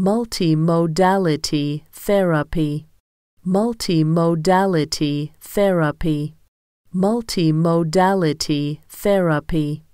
Multimodality therapy. Multimodality therapy. Multimodality therapy.